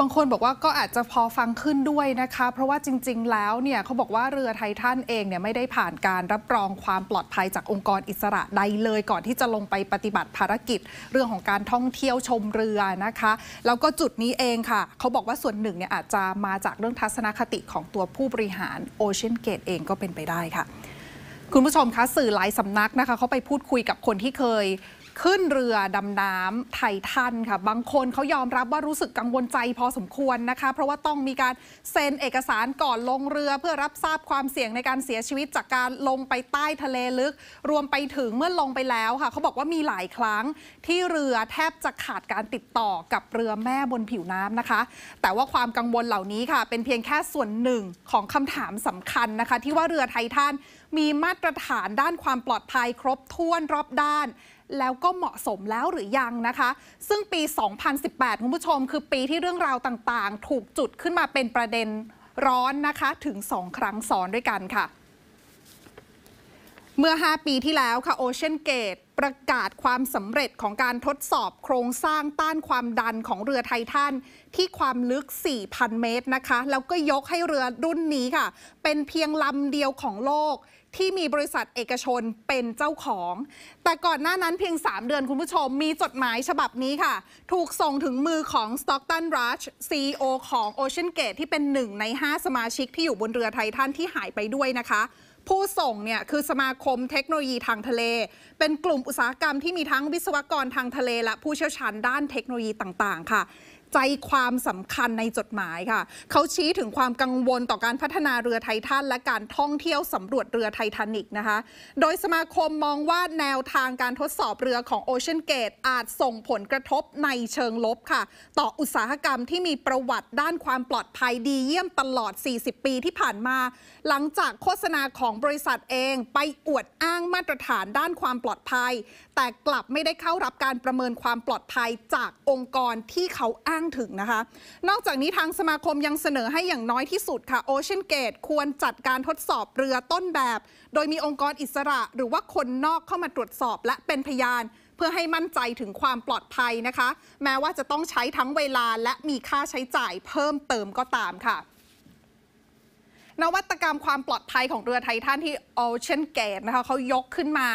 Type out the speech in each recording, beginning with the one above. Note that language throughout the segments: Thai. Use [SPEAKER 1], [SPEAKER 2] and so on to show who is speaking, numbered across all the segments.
[SPEAKER 1] บางคนบอกว่าก็อาจจะพอฟังขึ้นด้วยนะคะ เพราะว่าจริงๆ แล้วเนี่ยเขาบอกว่าเรือไททันเองเนี่ยไม่ได้ผ่านการรับรองความปลอดภัยจากองค์กรอิสระใดเลยก่อนที่จะลงไปปฏิบัติภารกิจ เรื่องของการท่องเที่ยวชมเรือนะคะแล้วก็จุดนี้เองค่ะเขาบอกว่าส่วนหนึ่งเนี่ยอาจจะมาจากเรื่องทัศนคติของตัวผู้บริหารโอเชียนเกตเองก็เป็นไปได้ค่ะ คุณผู้ชมคะสื่อหลายสำนักนะคะเขาไปพูดคุยกับคนที่เคยขึ้นเรือดำน้ำไททันค่ะ บางคนเขายอมรับว่ารู้สึกกังวลใจพอสมควรนะคะ เพราะว่าต้องมีการเซ็น เอกสารก่อนลงเรือเพื่อรับทราบความเสี่ยงในการเสียชีวิตจากการลงไปใต้ทะเลลึก รวมไปถึงเมื่อลงไปแล้วค่ะ เขาบอกว่ามีหลายครั้ง ที่เรือแทบจะขาดการติดต่อกับเรือแม่บนผิวน้ำนะคะ แต่ว่าความกังวลเหล่านี้ค่ะ เป็นเพียงแค่ส่วนหนึ่งของคำถามสำคัญนะคะ ที่ว่าเรือไททันมีมาตรฐานด้านความปลอดภัยครบถ้วนรอบด้านแล้วก็เหมาะสมแล้วหรือยังนะคะ ซึ่งปี 2018คุณผู้ชมคือปีที่เรื่องราวต่างๆ ถูกจุดขึ้นมาเป็นประเด็นร้อนนะคะ ถึง 2 ครั้งซ้อนด้วยกันค่ะ เมื่อ 5 ปีที่แล้วค่ะโอเชียนเกตประกาศความสำเร็จของการทดสอบโครงสร้างต้านความดันของเรือไททันที่ความลึก 4,000 เมตรนะคะ แล้วก็ยกให้เรือรุ่นนี้ค่ะ เป็นเพียงลำเดียวของโลกที่มีบริษัทเอกชนเป็นเจ้าของ แต่ก่อนหน้านั้นเพียง 3 เดือนคุณผู้ชมมีจดหมายฉบับนี้ค่ะ ถูกส่งถึงมือของ Stockton Rush CEO ของ Ocean Gate ที่เป็นหนึ่งใน 5 สมาชิกที่อยู่บนเรือไททันที่หายไปด้วยนะคะ ผู้ส่งเนี่ย คือสมาคมเทคโนโลยีทางทะเล เป็นกลุ่มอุตสาหกรรมที่มีทั้งวิศวกรทางทะเลและผู้เชี่ยวชาญด้านเทคโนโลยีต่าง ๆ ค่ะใจความสำคัญในจดหมายค่ะ เขาชี้ถึงความกังวลต่อการพัฒนาเรือไททันและการท่องเที่ยวสำรวจเรือไททานิกนะคะ โดยสมาคมมองว่าแนวทางการทดสอบเรือของโอเชียนเกตอาจส่งผลกระทบในเชิงลบค่ะ ต่ออุตสาหกรรมที่มีประวัติด้านความปลอดภัย ดีเยี่ยมตลอด 40 ปีที่ผ่านมา หลังจากโฆษณาของบริษัทเองไปอวดอ้างมาตรฐานด้านความปลอดภัย แต่กลับไม่ได้เข้ารับการประเมินความปลอดภัยจากองค์กรที่เขาอ้างงถึงนะคะนอกจากนี้ทางสมาคมยังเสนอให้อย่างน้อยที่สุดค่ะโอเชียนเกตควรจัดการทดสอบเรือต้นแบบ โดยมีองค์กรอิสระหรือว่าคนนอกเข้ามาตรวจสอบและเป็นพยาน เพื่อให้มั่นใจถึงความปลอดภัยนะคะ แม้ว่าจะต้องใช้ทั้งเวลาและมีค่าใช้จ่ายเพิ่มเติมก็ตามค่ะนวัตกรรมความปลอดภัยของเรือไททันที่ Ocean Gate นะคะเขายกขึ้นมา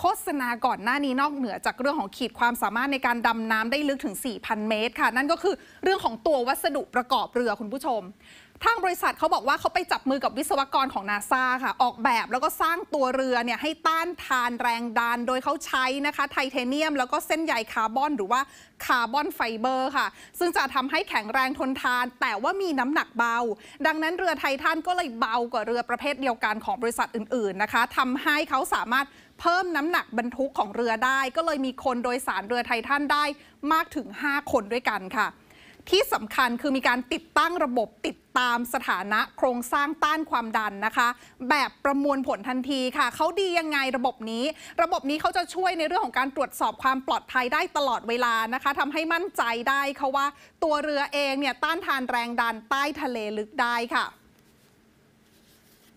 [SPEAKER 1] โฆษณาก่อนหน้านี้นอกเหนือจากเรื่องของขีดความสามารถในการดำน้ำได้ลึกถึง 4,000 เมตรค่ะ นั่นก็คือเรื่องของตัววัสดุประกอบเรือคุณผู้ชมทางบริษัทเขาบอกว่าเขาไปจับมือกับวิศวกรของนาซาค่ะ ออกแบบแล้วก็สร้างตัวเรือเนี่ยให้ต้านทานแรงดันโดยเขาใช้นะคะ ไทเทเนียมแล้วก็เส้นใยคาร์บอนหรือว่าคาร์บอนไฟเบอร์ค่ะ ซึ่งจะทำให้แข็งแรงทนทานแต่ว่ามีน้ำหนักเบา ดังนั้นเรือไททันก็เลยเบากว่าเรือประเภทเดียวกันของบริษัทอื่นๆนะคะ ทำให้เขาสามารถเพิ่มน้ำหนักบรรทุกของเรือได้ก็เลยมีคนโดยสารเรือไททันได้มากถึง 5 คนด้วยกันค่ะที่สำคัญคือมีการติดตั้งระบบติดตามสถานะโครงสร้างต้านความดันนะคะ แบบประมวลผลทันทีค่ะเขาดียังไงระบบนี้ ระบบนี้เขาจะช่วยในเรื่องของการตรวจสอบความปลอดภัยได้ตลอดเวลานะคะทำให้มั่นใจได้เขาว่าตัวเรือเองเนี่ยต้านทานแรงดันใต้ทะเลลึกได้ค่ะ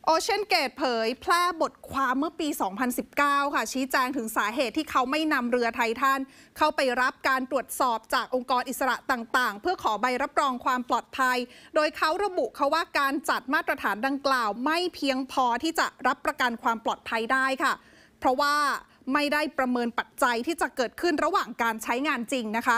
[SPEAKER 1] โอเชียนเกตเผยแพร่บทความเมื่อปี 2019 ค่ะ ชี้แจงถึงสาเหตุที่เขาไม่นำเรือไททันเข้าไปรับการตรวจสอบจากองค์กรอิสระต่าง ๆ เพื่อขอใบรับรองความปลอดภัย โดยเขาระบุเขาว่าการจัดมาตรฐานดังกล่าว ไม่เพียงพอที่จะรับประกันความปลอดภัยได้ค่ะ เพราะว่าไม่ได้ประเมินปัจจัยที่จะเกิดขึ้นระหว่างการใช้งานจริงนะคะ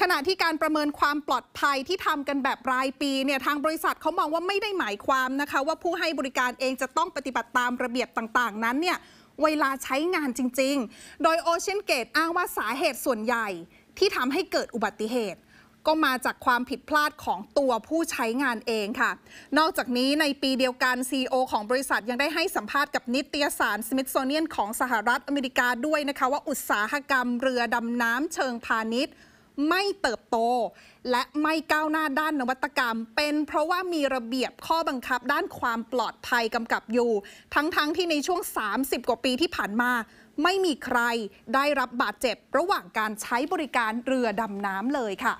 [SPEAKER 1] ขณะที่การประเมินความปลอดภัยที่ทำกันแบบรายปีเนี่ยทางบริษัทเขามองว่าไม่ได้หมายความนะคะว่าผู้ให้บริการเองจะต้องปฏิบัติตามระเบียบต่างๆ นั้นเนี่ยเวลาใช้งานจริง ๆ โดยโอเชียนเกตอ้างว่าสาเหตุส่วนใหญ่ที่ทำให้เกิดอุบัติเหตุ ก็มาจากความผิดพลาดของตัวผู้ใช้งานเองค่ะ นอกจากนี้ในปีเดียวกัน CEO ของบริษัทยังได้ให้สัมภาษณ์กับนิตยสาร Smithsonian ของ สหรัฐอเมริกาด้วยนะคะว่าอุตสาหกรรม เรือดำน้ำเชิงพาณิชย์ไม่เติบโต และไม่ก้าวหน้าด้านนวัตกรรม เป็นเพราะว่ามีระเบียบข้อบังคับด้านความปลอดภัยกำกับอยู่ ทั้งๆทที่ในช่วง 30 กว่าปีที่ผ่านมา ไม่มีใครได้รับบาดเจ็บ ระหว่างการใช้บริการเรือดำน้ำเลยค่ะ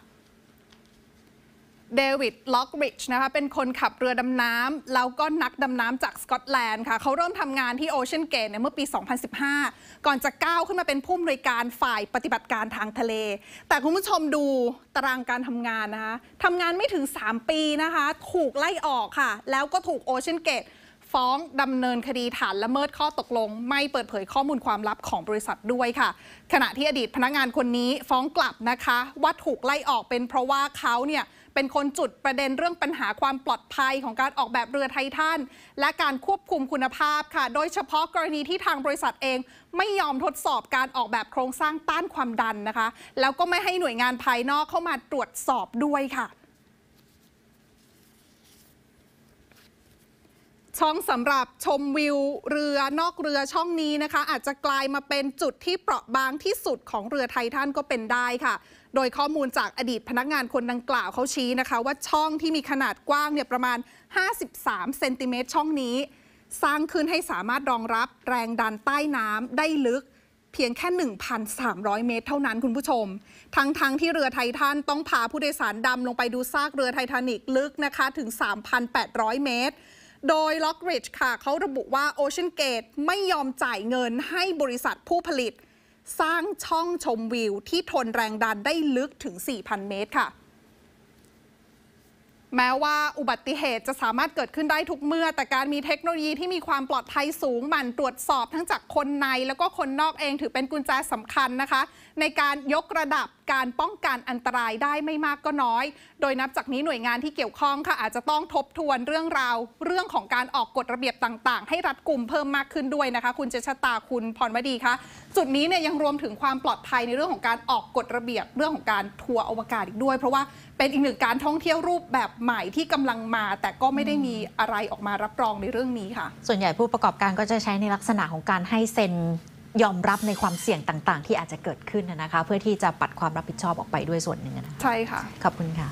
[SPEAKER 1] เดวิด ล็อกริชนะคะ เป็นคนขับเรือดำน้ำ แล้วก็นักดำน้ำจากสกอตแลนด์ค่ะเขาเริ่มทำงานที่โอเชียนเกตเมื่อปี 2015 ก่อนจะก้าวขึ้นมาเป็นผู้อำนวยการฝ่ายปฏิบัติการทางทะเล แต่คุณผู้ชมดูตารางการทำงานนะคะทำงานไม่ถึง 3 ปีนะคะ ถูกไล่ออกค่ะ แล้วก็ถูกโอเชียนเกตฟ้องดำเนินคดีฐานละเมิดข้อตกลง ไม่เปิดเผยข้อมูลความลับของบริษัทด้วยค่ะ ขณะที่อดีตพนักงานคนนี้ฟ้องกลับนะคะว่าถูกไล่ออกเป็นเพราะว่าเขาเนี่ยเป็นคนจุดประเด็นเรื่องปัญหาความปลอดภัยของการออกแบบเรือไททันและการควบคุมคุณภาพค่ะ โดยเฉพาะกรณีที่ทางบริษัทเองไม่ยอมทดสอบการออกแบบโครงสร้างต้านความดันนะคะ แล้วก็ไม่ให้หน่วยงานภายนอกเข้ามาตรวจสอบด้วยค่ะช่องสำหรับชมวิวเรือนอกเรือช่องนี้นะคะ อาจจะกลายมาเป็นจุดที่เปราะบางที่สุดของเรือไททันก็เป็นได้ค่ะ โดยข้อมูลจากอดีตพนักงานคนดังกล่าวเขาชี้นะคะ ว่าช่องที่มีขนาดกว้างเนี่ยประมาณ 53เซนติเมตรช่องนี้ สร้างขึ้นให้สามารถรองรับแรงดันใต้น้ำได้ลึก เพียงแค่ 1,300 เมตรเท่านั้นคุณผู้ชม ทั้งๆทที่เรือไททันต้องพาผู้โดยสารดำลงไปดูซากเรือไททานิกลึกนะคะถึง 3,800 เมตรโดย Lockridge ค่ะ เขาระบุว่า Ocean Gate ไม่ยอมจ่ายเงินให้บริษัทผู้ผลิต สร้างช่องชมวิวที่ทนแรงดันได้ลึกถึง 4,000 เมตรค่ะแม้ว่าอุบัติเหตุจะสามารถเกิดขึ้นได้ทุกเมื่อ แต่การมีเทคโนโลยีที่มีความปลอดภัยสูงมันตรวจสอบทั้งจากคนในแล้วก็คนนอกเองถือเป็นกุญแจสำคัญนะคะ ในการยกระดับการป้องกันอันตรายได้ไม่มากก็น้อย โดยนับจากนี้หน่วยงานที่เกี่ยวข้องค่ะ อาจจะต้องทบทวนเรื่องราว เรื่องของการออกกฎระเบียบต่าง ๆ ให้รัดกลุ่มเพิ่มมากขึ้นด้วยนะคะ คุณเจชตาคุณพรวดีคะจุดนี้เนี่ยยังรวมถึงความปลอดภัยในเรื่องของการออกกฎระเบียบเรื่องของการทัวร์อวกาศอีกด้วย เพราะว่าเป็นอีกหนึ่งการท่องเที่ยวรูปแบบใหม่ที่กำลังมาแต่ก็ไม่ได้มีอะไรออกมารับรองในเรื่องนี้ค่ะ ส่วนใหญ่ผู้ประกอบการก็จะใช้ในลักษณะของการให้เซ็นยอมรับในความเสี่ยงต่าง ๆ ที่อาจจะเกิดขึ้นนะคะ เพื่อที่จะปัดความรับผิดชอบออกไปด้วยส่วนหนึ่งนะคะใช่ค่ะ ขอบคุณค่ะ